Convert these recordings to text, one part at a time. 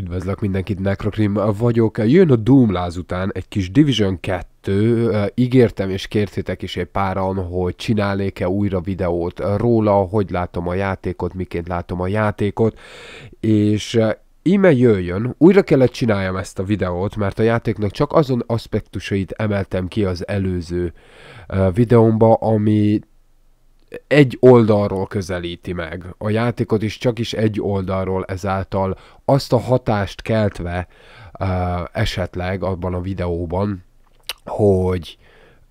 Üdvözlök mindenkit, Necrocrim vagyok. Jön a Doom láz után egy kis Division 2. Ígértem és kértétek is egy páran, hogy csinálnék-e újra videót róla, hogy látom a játékot, miként látom a játékot, és íme jöjjön, újra kellett csináljam ezt a videót, mert a játéknak csak azon aspektusait emeltem ki az előző videómba, ami egy oldalról közelíti meg a játékot is, csak is egy oldalról ezáltal azt a hatást keltve uh, esetleg abban a videóban, hogy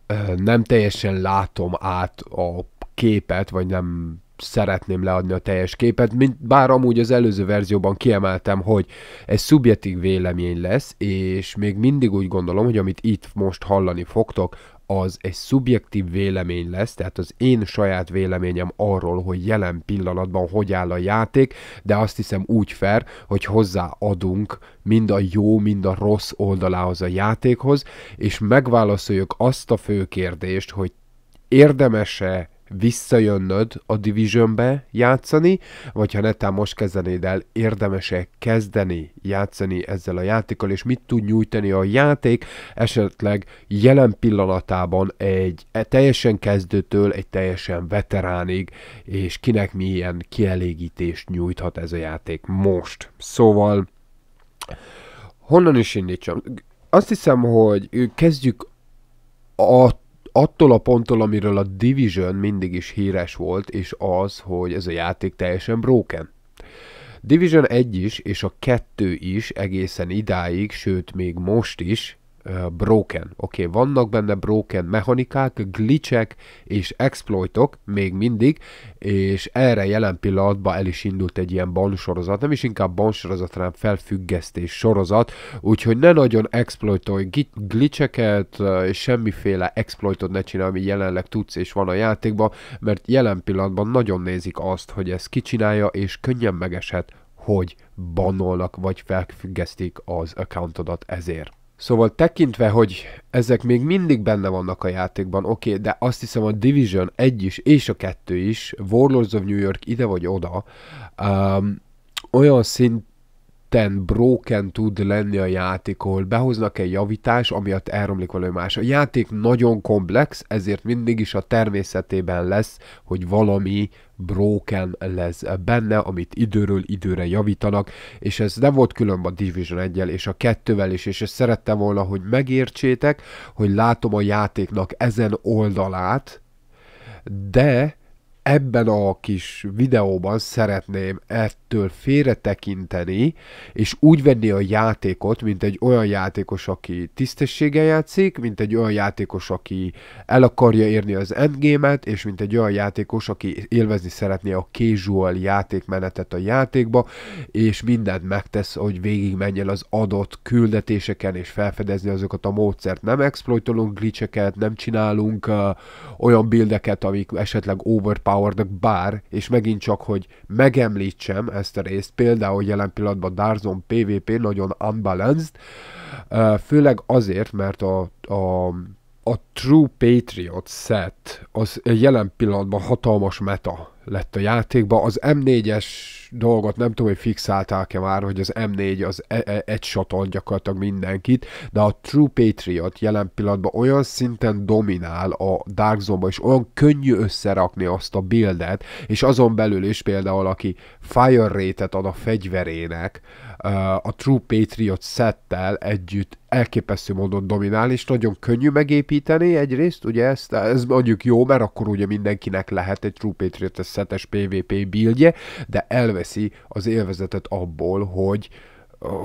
uh, nem teljesen látom át a képet, vagy nem szeretném leadni a teljes képet, mint bár amúgy az előző verzióban kiemeltem, hogy ez szubjektív vélemény lesz, és még mindig úgy gondolom, hogy amit itt most hallani fogtok, az egy szubjektív vélemény lesz, tehát az én saját véleményem arról, hogy jelen pillanatban hogy áll a játék, de azt hiszem úgy fair, hogy hozzáadunk mind a jó, mind a rossz oldalához a játékhoz, és megválaszoljuk azt a fő kérdést, hogy érdemese visszajönnöd a Divisionbe játszani, vagy ha netán most kezdenéd el, érdemese kezdeni játszani ezzel a játékkal, és mit tud nyújtani a játék esetleg jelen pillanatában egy e, teljesen kezdőtől egy teljesen veteránig, és kinek milyen kielégítést nyújthat ez a játék most. Szóval honnan is indítsam? Azt hiszem, hogy kezdjük attól, attól a ponttól, amiről a Division mindig is híres volt, és az, hogy ez a játék teljesen broken. Division 1 is, és a 2 is egészen idáig, sőt még most is, broken. Oké, okay, vannak benne broken mechanikák, glitchek és exploitok még mindig, és erre jelen pillanatban el is indult egy ilyen ban sorozat, nem is inkább ban sorozat, hanem felfüggesztés sorozat, úgyhogy ne nagyon exploitolj glitcheket, semmiféle exploitot ne csinálj, ami jelenleg tudsz és van a játékban, mert jelen pillanatban nagyon nézik azt, hogy ez kicsinálja, és könnyen megeshet, hogy bannolnak, vagy felfüggesztik az accountodat ezért. Szóval tekintve, hogy ezek még mindig benne vannak a játékban, oké, okay, de azt hiszem a Division 1 is, és a 2 is, Warlords of New York ide vagy oda, um, olyan szint ten broken tud lenni a játék, ahol behoznak egy javítás, amiatt elromlik valami más. A játék nagyon komplex, ezért mindig is a természetében lesz, hogy valami broken lesz benne, amit időről időre javítanak, és ez nem volt különben a Division 1 és a 2-vel is, és ezt szerettem volna, hogy megértsétek, hogy látom a játéknak ezen oldalát, de ebben a kis videóban szeretném ettől félretekinteni, és úgy venni a játékot, mint egy olyan játékos, aki tisztességgel játszik, mint egy olyan játékos, aki el akarja érni az endgame-et, és mint egy olyan játékos, aki élvezni szeretné a casual játékmenetet a játékba, és mindent megtesz, hogy végig menjen az adott küldetéseken, és felfedezni azokat a módszert. Nem exploitolunk glitcheket, nem csinálunk uh, olyan buildeket, amik esetleg overpower Howardnak, bár, és megint csak, hogy megemlítsem ezt a részt, például jelen pillanatban Darzon PvP nagyon unbalanced, főleg azért, mert a, a a True Patriot set az jelen pillanatban hatalmas meta lett a játékba. Az M4-es dolgot nem tudom, hogy fixálták-e már, hogy az M4 az e- e- egy shoton gyakorlatilag mindenkit, de a True Patriot jelen pillanatban olyan szinten dominál a Dark Zone-ba, és olyan könnyű összerakni azt a buildet, és azon belül is például, aki fire rate ad a fegyverének, Eh, a True Patriot szettel együtt elképesztő módon dominál, és nagyon könnyű megépíteni egyrészt, ugye ezt, ez mondjuk jó, mert akkor ugye mindenkinek lehet egy True Patriot szetes PvP buildje, de elveszi az élvezetet abból, hogy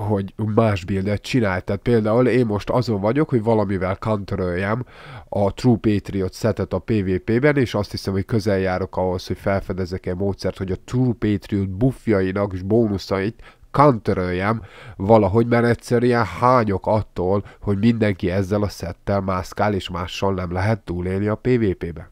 hogy más buildet csinál. Tehát például én most azon vagyok, hogy valamivel counteröljem a True Patriot setet a PvP-ben, és azt hiszem, hogy közel járok ahhoz, hogy felfedezek egy módszert, hogy a True Patriot buffjainak és bónuszait counteröljem valahogy, mert egyszerűen hányok attól, hogy mindenki ezzel a szettel mászkál, és mással nem lehet túlélni a PvP-be.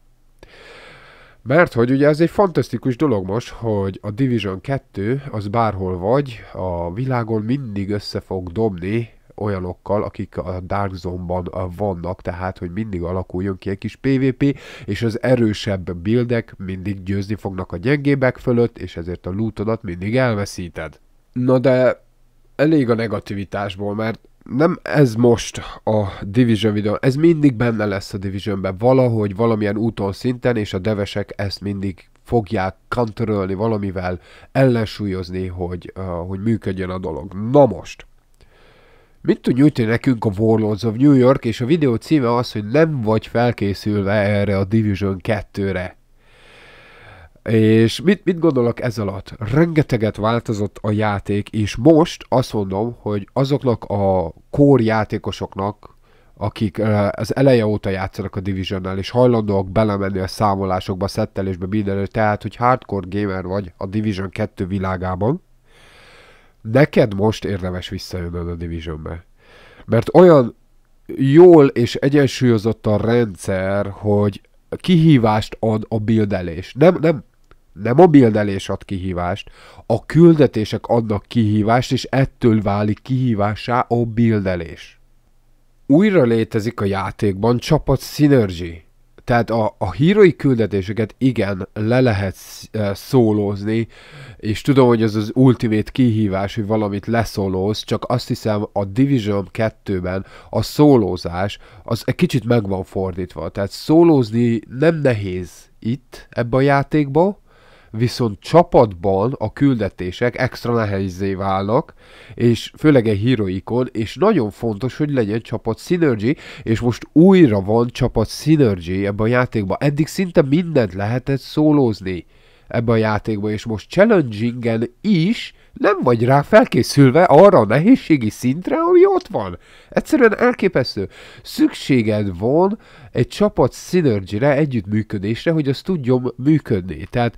Mert hogy ugye ez egy fantasztikus dolog most, hogy a Division 2 az bárhol vagy, a világon mindig össze fog dobni olyanokkal, akik a Dark Zone-ban vannak, tehát hogy mindig alakuljon ki egy kis PvP, és az erősebb buildek mindig győzni fognak a gyengébek fölött, és ezért a lootodat mindig elveszíted. Na de elég a negativitásból, mert nem ez most a Division videó, ez mindig benne lesz a Divisionbe, valahogy valamilyen úton, szinten, és a devesek ezt mindig fogják kantörölni valamivel, ellensúlyozni, hogy, uh, hogy működjön a dolog. Na most, mit tud nyújtani nekünk a Warlords of New York, és a videó címe az, hogy nem vagy felkészülve erre a Division 2-re. És mit, mit gondolok ez alatt? Rengeteget változott a játék, és most azt mondom, hogy azoknak a kór játékosoknak, akik az eleje óta játszanak a division és hajlandóak belemenni a számolásokba, szettelésbe, mindenre, tehát, hogy hardcore gamer vagy a Division 2 világában, neked most érdemes visszajönnöd a Divisionbe. Mert olyan jól és egyensúlyozott a rendszer, hogy kihívást ad a bildelés. Nem, nem nem a bildelés ad kihívást, a küldetések adnak kihívást, és ettől válik kihívásá a bildelés. Újra létezik a játékban csapat Synergy. Tehát a, a hírói küldetéseket igen, le lehet eh, szólózni, és tudom, hogy ez az ultimate kihívás, hogy valamit leszólóz, csak azt hiszem a Division 2-ben a szólózás az egy kicsit meg van fordítva. Tehát szólózni nem nehéz itt, ebbe a játékba, viszont csapatban a küldetések extra nehézé válnak, és főleg egy heroikon, és nagyon fontos, hogy legyen csapat synergy, és most újra van csapat synergy ebben a játékban. Eddig szinte mindent lehetett szólózni ebben a játékban, és most challengingen is nem vagy rá felkészülve arra a nehézségi szintre, ami ott van. Egyszerűen elképesztő. Szükséged van egy csapat synergyre, együttműködésre, hogy az tudjon működni. Tehát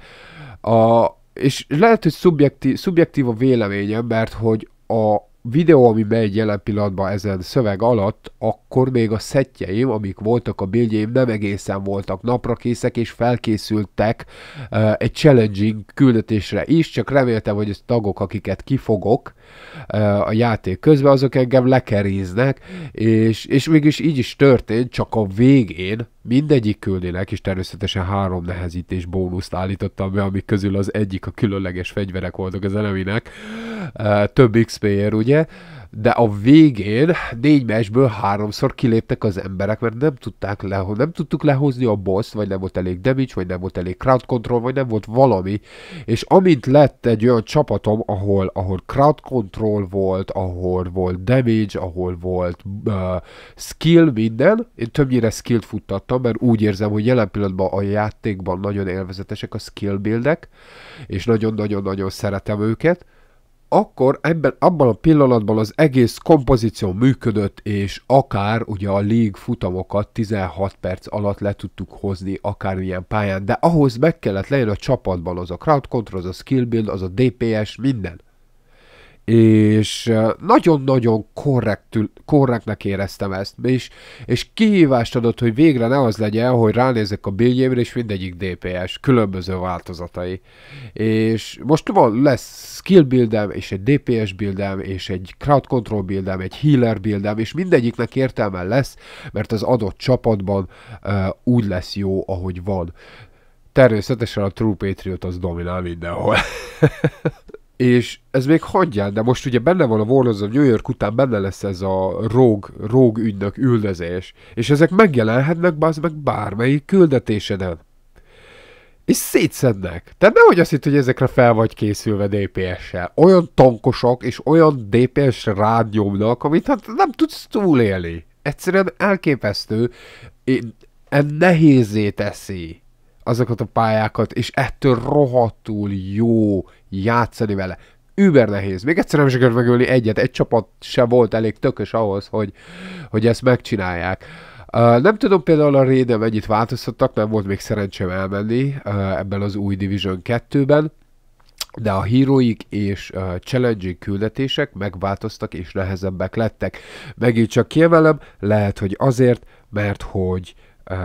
a, és lehet, hogy szubjektív, szubjektív a véleményem, mert hogy a videó, ami megy jelen pillanatban ezen szöveg alatt, akkor még a szettjeim, amik voltak a bildjeim, nem egészen voltak naprakészek, és felkészültek uh, egy challenging küldetésre is, csak reméltem, hogy ez tagok, akiket kifogok, a játék közben, azok engem lekeríznek, és, és mégis így is történt, csak a végén mindegyik küldének, és természetesen három nehezítés bónuszt állítottam be, amik közül az egyik a különleges fegyverek voltak az eleminek, több XP-ér, ugye, de a végén négy mesből háromszor kiléptek az emberek, mert nem tudták le, nem tudtuk lehozni a boss, vagy nem volt elég damage, vagy nem volt elég crowd control, vagy nem volt valami, és amint lett egy olyan csapatom, ahol, ahol crowd control volt, ahol volt damage, ahol volt uh, skill, minden, én többnyire skillt futtattam, mert úgy érzem, hogy jelen pillanatban a játékban nagyon élvezetesek a skill buildek, és nagyon-nagyon-nagyon szeretem őket, akkor ebben, abban a pillanatban az egész kompozíció működött, és akár ugye a lég futamokat 16 perc alatt le tudtuk hozni akármilyen pályán, de ahhoz meg kellett lejön a csapatban az a crowd control, az a skill build, az a DPS, minden és nagyon-nagyon korrektül, korrektnek éreztem ezt, és, és kihívást adott, hogy végre ne az legyen, hogy ránézek a billjémre, és mindegyik DPS, különböző változatai. És most van, lesz skill buildem, és egy DPS buildem, és egy crowd control buildem, egy healer buildem, és mindegyiknek értelme lesz, mert az adott csapatban uh, úgy lesz jó, ahogy van. Természetesen a True Patriot az dominál mindenhol. És ez még hagyján, de most ugye benne van a Warlords of New York után benne lesz ez a róg, róg ügynök üldözés, és ezek megjelenhetnek az meg bármelyik küldetéseden. És szétszednek. Tehát nehogy azt hitt, hogy ezekre fel vagy készülve DPS-sel. Olyan tankosak és olyan DPS-re rád nyomnak, amit hát nem tudsz túlélni. Egyszerűen elképesztő. Én, nehézé teszi azokat a pályákat, és ettől rohadtul jó játszani vele. Über nehéz. Még egyszer nem sikerült megölni egyet. Egy csapat se volt elég tökös ahhoz, hogy, hogy ezt megcsinálják. Uh, nem tudom például a Raiden mennyit változtattak, nem volt még szerencsém elmenni uh, ebben az új Division 2-ben, de a híróik és uh, challenging küldetések megváltoztak és nehezebbek lettek. Megint csak kiemelem, lehet, hogy azért, mert hogy uh,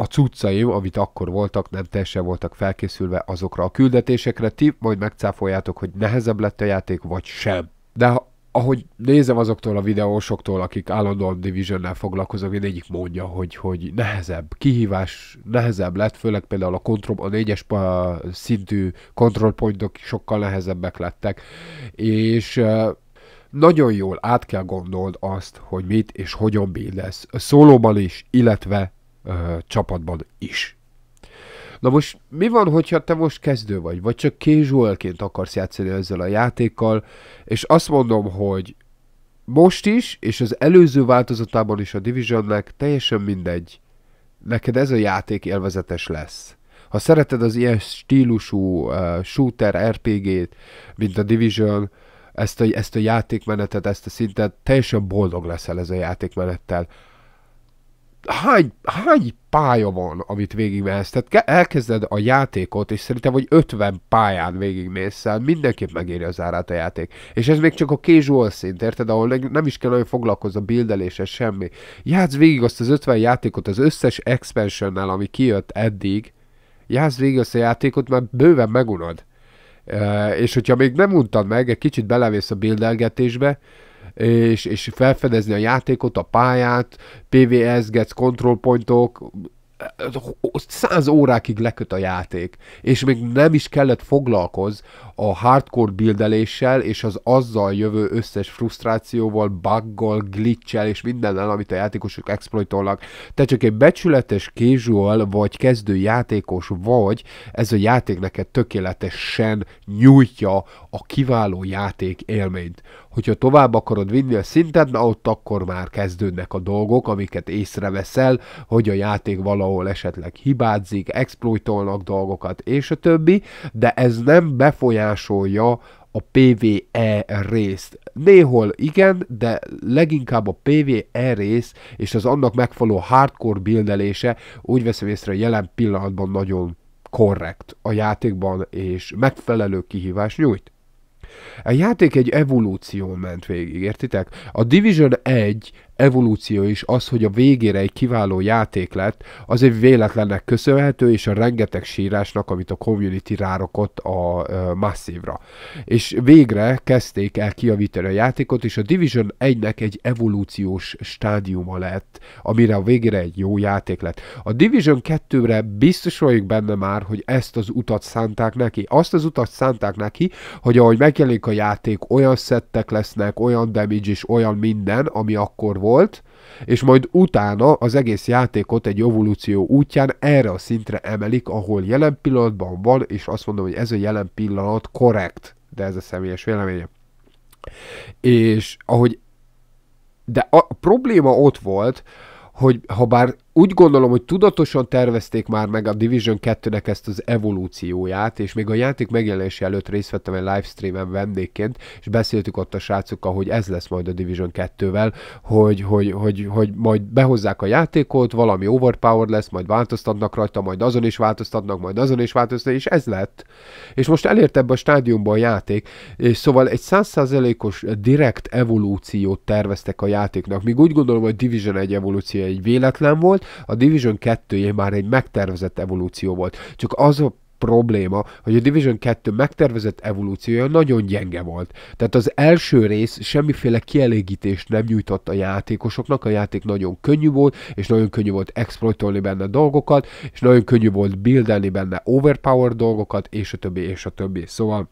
a cuccaim, amit akkor voltak, nem teljesen voltak felkészülve azokra a küldetésekre, ti majd megcáfoljátok, hogy nehezebb lett a játék, vagy sem. De ha, ahogy nézem azoktól a videósoktól, akik állandóan Division-nel foglalkoznak, mindegyik mondja, hogy, hogy nehezebb, kihívás nehezebb lett, főleg például a, kontrol, a négyes szintű kontrollpontok sokkal nehezebbek lettek, és nagyon jól át kell gondold azt, hogy mit és hogyan a Szólóban is, illetve ö, csapatban is. Na most mi van, hogyha te most kezdő vagy, vagy csak casualként akarsz játszani ezzel a játékkal, és azt mondom, hogy most is, és az előző változatában is a Divisionnek teljesen mindegy. Neked ez a játék élvezetes lesz. Ha szereted az ilyen stílusú uh, shooter RPG-t, mint a Division, ezt a, ezt a játékmenetet, ezt a szintet, teljesen boldog leszel ez a játékmenettel hány, hány pálya van, amit végigmehetsz? Tehát elkezded a játékot, és szerintem, hogy 50 pályán végigmész el, mindenképp megéri az árát a játék. És ez még csak a casual szint, érted? Ahol nem is kell olyan foglalkozni a bildelése, semmi. Játsz végig azt az 50 játékot az összes expansion ami kijött eddig, játsz végig azt a játékot, mert bőven megunod. és hogyha még nem untad meg, egy kicsit belevész a bildelgetésbe, és, és felfedezni a játékot, a pályát, PVS, gets control pointok, száz órákig leköt a játék, és még nem is kellett foglalkoz a hardcore bildeléssel, és az azzal jövő összes frusztrációval, buggal, glitchel, és mindennel, amit a játékosok exploitolnak. Te csak egy becsületes casual, vagy kezdő játékos vagy, ez a játék neked tökéletesen nyújtja a kiváló játék élményt hogyha tovább akarod vinni a szinten, na ott akkor már kezdődnek a dolgok, amiket észreveszel, hogy a játék valahol esetleg hibázik, exploitolnak dolgokat, és a többi, de ez nem befolyásolja a PVE részt. Néhol igen, de leginkább a PVE rész és az annak megfelelő hardcore bildelése úgy veszem észre jelen pillanatban nagyon korrekt a játékban, és megfelelő kihívás nyújt. A játék egy evolúció ment végig, értitek? A Division 1 evolúció is az, hogy a végére egy kiváló játék lett, az egy véletlennek köszönhető, és a rengeteg sírásnak, amit a community rárokott a masszívra. És végre kezdték el kiavítani a játékot, és a Division 1-nek egy evolúciós stádiuma lett, amire a végére egy jó játék lett. A Division 2-re biztos vagyok benne már, hogy ezt az utat szánták neki. Azt az utat szánták neki, hogy ahogy megjelenik a játék, olyan szettek lesznek, olyan damage és olyan minden, ami akkor volt, volt, és majd utána az egész játékot egy evolúció útján erre a szintre emelik, ahol jelen pillanatban van, és azt mondom, hogy ez a jelen pillanat korrekt, de ez a személyes véleményem. És ahogy de a probléma ott volt, hogy ha bár úgy gondolom, hogy tudatosan tervezték már meg a Division 2-nek ezt az evolúcióját, és még a játék megjelenése előtt részt vettem egy livestreamen vendégként, és beszéltük ott a srácokkal, hogy ez lesz majd a Division 2-vel, hogy, hogy, hogy, hogy majd behozzák a játékot, valami overpower lesz, majd változtatnak rajta, majd azon is változtatnak, majd azon is változtatnak, és ez lett. És most elért ebbe a stádiumban a játék, és szóval egy százszázalékos direkt evolúciót terveztek a játéknak, míg úgy gondolom, hogy Division 1 evolúció egy véletlen volt, a Division 2 már egy megtervezett evolúció volt. Csak az a probléma, hogy a Division 2 megtervezett evolúciója nagyon gyenge volt. Tehát az első rész semmiféle kielégítést nem nyújtott a játékosoknak, a játék nagyon könnyű volt, és nagyon könnyű volt exploitolni benne dolgokat, és nagyon könnyű volt buildelni benne overpower dolgokat, és a többi, és a többi. Szóval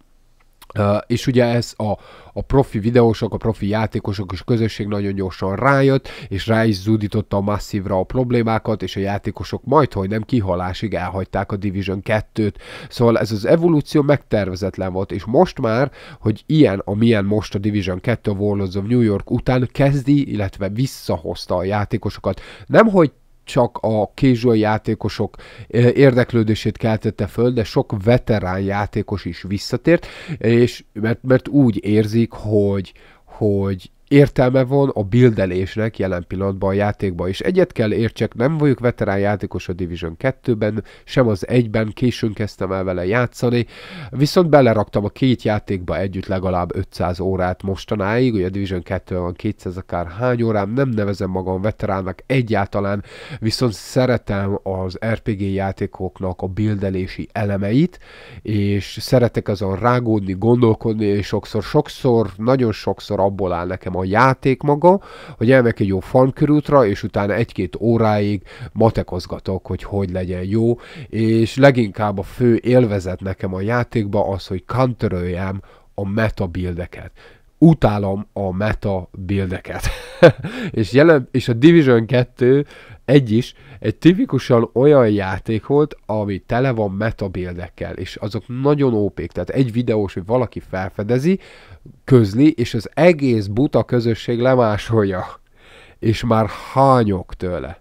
Uh, és ugye ez a, a profi videósok, a profi játékosok és a közösség nagyon gyorsan rájött, és rá is zúdította a masszívra a problémákat, és a játékosok majd, hogy nem kihalásig elhagyták a Division 2-t. Szóval ez az evolúció megtervezetlen volt, és most már, hogy ilyen, amilyen most a Division 2 a World of New York után kezdi, illetve visszahozta a játékosokat. Nem, hogy csak a casual játékosok eh, érdeklődését keltette föl, de sok veterán játékos is visszatért, és mert, mert úgy érzik, hogy, hogy értelme van a bildelésnek jelen pillanatban a játékban, és egyet kell értsek, nem vagyok veterán játékos a Division 2-ben, sem az egyben, későn kezdtem el vele játszani, viszont beleraktam a két játékba együtt legalább 500 órát mostanáig, ugye a Division 2 van 200 akár hány órám, nem nevezem magam veteránnak egyáltalán, viszont szeretem az RPG játékoknak a bildelési elemeit, és szeretek azon rágódni, gondolkodni, és sokszor, sokszor, nagyon sokszor abból áll nekem a játék maga, hogy elmegyek egy jó fan körútra, és utána egy-két óráig matekozgatok, hogy hogy legyen jó, és leginkább a fő élvezet nekem a játékba az, hogy counteröljem a meta buildeket utálom a meta buildeket. és, jelen, és a Division 2 egy is, egy tipikusan olyan játék volt, ami tele van metabildekkel, és azok nagyon ópék, tehát egy videós, hogy valaki felfedezi, közli, és az egész buta közösség lemásolja, és már hányok tőle.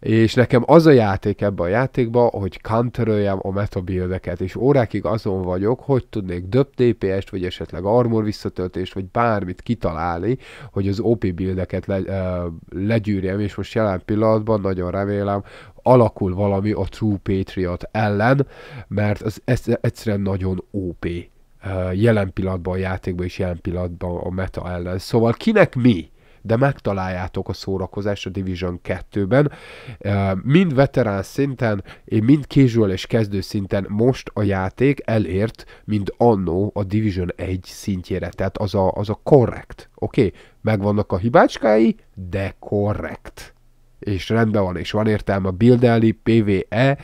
És nekem az a játék ebben a játékban, hogy counteröljem a metabildeket, és órákig azon vagyok, hogy tudnék döbb DPS-t, vagy esetleg armor visszatöltést, vagy bármit kitalálni, hogy az OP bildeket le, ö, legyűrjem, és most jelen pillanatban nagyon remélem, alakul valami a True Patriot ellen, mert az egyszerűen nagyon OP jelen pillanatban a játékban és jelen pillanatban a meta ellen. Szóval kinek mi? de megtaláljátok a szórakozást a Division 2-ben. Mind veterán szinten, mind casual és kezdő szinten most a játék elért, mint annó a Division 1 szintjére, tehát az a, az a korrekt, oké? Okay? Megvannak a hibácskái, de korrekt és rendben van, és van értelme bildelni, PvE,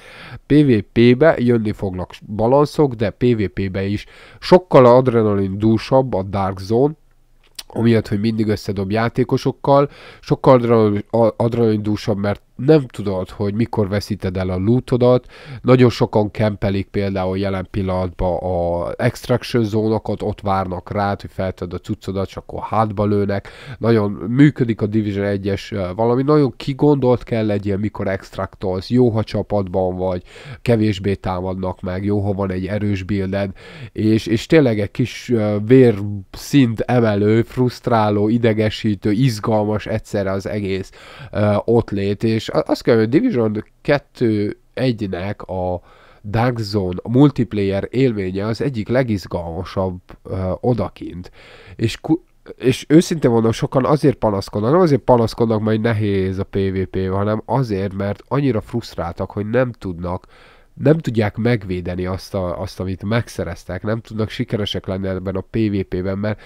PvP-be jönni fognak balanszok, de PvP-be is sokkal adrenalin dúsabb a Dark Zone, amiatt, hogy mindig összedob játékosokkal, sokkal adrenalindúsabb, mert nem tudod, hogy mikor veszíted el a lootodat. Nagyon sokan kempelik például jelen pillanatban a extraction zónokat, ott várnak rá, hogy felted a cuccodat, csak akkor hátba lőnek. Nagyon működik a Division 1-es valami, nagyon kigondolt kell legyen, mikor extraktolsz, jó, ha csapatban vagy, kevésbé támadnak meg, jó, ha van egy erős builded, és, és tényleg egy kis vér szint emelő, frusztráló, idegesítő, izgalmas egyszerre az egész ott lét, és és azt kell, hogy Division 2 1-nek a Dark Zone a multiplayer élménye az egyik legizgalmasabb ö, odakint. És, és őszintén mondom, sokan azért panaszkodnak, nem azért panaszkodnak, mert nehéz a PvP, hanem azért, mert annyira frusztráltak, hogy nem tudnak nem tudják megvédeni azt, a, azt, amit megszereztek, nem tudnak sikeresek lenni ebben a PvP-ben, mert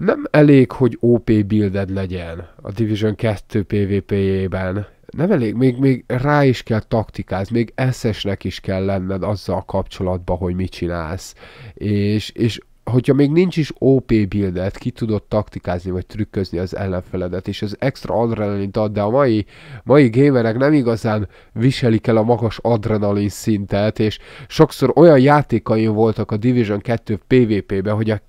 nem elég, hogy OP builded legyen a Division 2 PvP-jében. Nem elég, még, még rá is kell taktikázni, még eszesnek is kell lenned azzal kapcsolatban, hogy mit csinálsz. És, és hogyha még nincs is OP buildet, ki tudod taktikázni vagy trükközni az ellenfeledet, és az extra adrenalin, ad, de a mai, mai gamerek nem igazán viselik el a magas adrenalin szintet, és sokszor olyan játékaim voltak a Division 2 PvP-ben, hogy a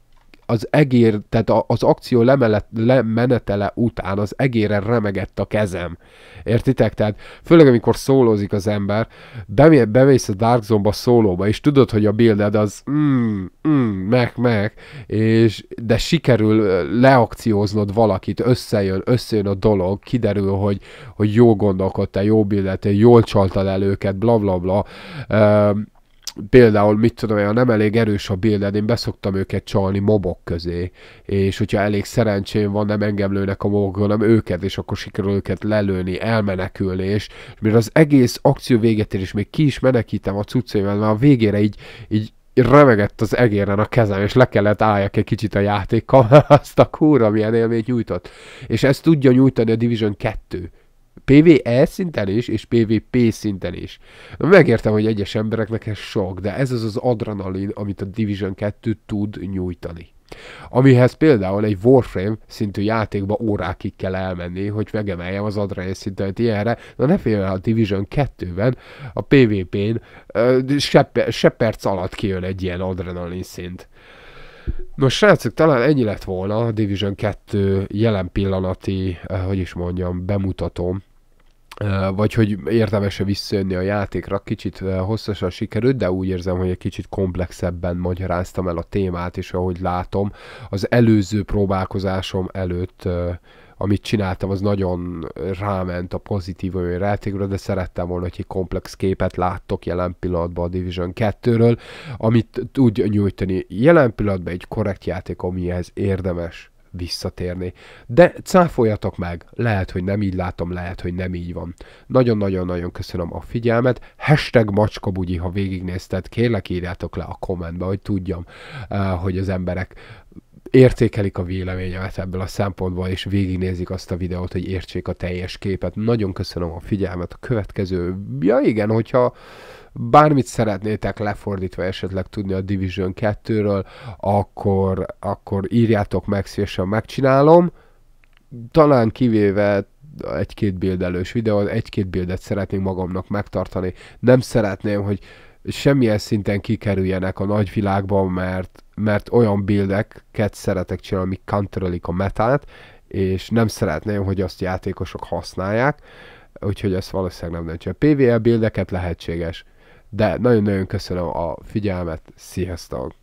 az egér, tehát az akció lemelet, lemenetele után az egére remegett a kezem. Értitek? Tehát főleg amikor szólózik az ember, bemész a Dark Zone-ba szólóba, és tudod, hogy a builded az mm, mm, meg, meg, és de sikerül leakcióznod valakit, összejön, összejön a dolog, kiderül, hogy, hogy jó gondolkodtál, jó buildet, jól csaltad el őket, bla bla bla például, mit tudom ha nem elég erős a bilded, én beszoktam őket csalni mobok közé, és hogyha elég szerencsém van, nem engem lőnek a mobok, hanem őket, és akkor sikerül őket lelőni, elmenekülni, és, mert az egész akció véget ér, és még ki is menekítem a cuccaimat, mert a végére így, így remegett az egéren a kezem, és le kellett álljak egy kicsit a játékkal, azt a kúra milyen élményt nyújtott. És ezt tudja nyújtani a Division 2 PvE szinten is, és PvP szinten is. Megértem, hogy egyes embereknek ez sok, de ez az az adrenalin, amit a Division 2 tud nyújtani. Amihez például egy Warframe szintű játékba órákig kell elmenni, hogy megemeljem az adrenalin szintet ilyenre. Na ne félj a Division 2-ben, a PvP-n se, se perc alatt kijön egy ilyen adrenalin szint. Nos, srácok, talán ennyi lett volna a Division 2 jelen pillanati, eh, hogy is mondjam, bemutatom vagy hogy érdemese visszajönni a játékra, kicsit hosszasan sikerült, de úgy érzem, hogy egy kicsit komplexebben magyaráztam el a témát, és ahogy látom, az előző próbálkozásom előtt amit csináltam, az nagyon ráment a pozitív játékra, de szerettem volna, hogy egy komplex képet láttok jelen pillanatban a Division 2-ről, amit tud nyújtani jelen pillanatban egy korrekt játék, amihez érdemes visszatérni. De cáfoljatok meg, lehet, hogy nem így látom, lehet, hogy nem így van. Nagyon-nagyon-nagyon köszönöm a figyelmet. Hashtag macskabugyi, ha végignézted, kérlek írjátok le a kommentbe, hogy tudjam, eh, hogy az emberek értékelik a véleményemet ebből a szempontból, és végignézik azt a videót, hogy értsék a teljes képet. Nagyon köszönöm a figyelmet. A következő, ja igen, hogyha bármit szeretnétek lefordítva esetleg tudni a Division 2-ről, akkor, akkor írjátok meg, szívesen megcsinálom. Talán kivéve egy-két bildelős videó, egy-két bildet szeretnék magamnak megtartani. Nem szeretném, hogy semmilyen szinten kikerüljenek a nagyvilágban, mert, mert olyan bildeket szeretek csinálni, amik counterelik a metát, és nem szeretném, hogy azt játékosok használják, úgyhogy ezt valószínűleg nem a PVL bildeket lehetséges, de nagyon-nagyon köszönöm a figyelmet, sziasztok!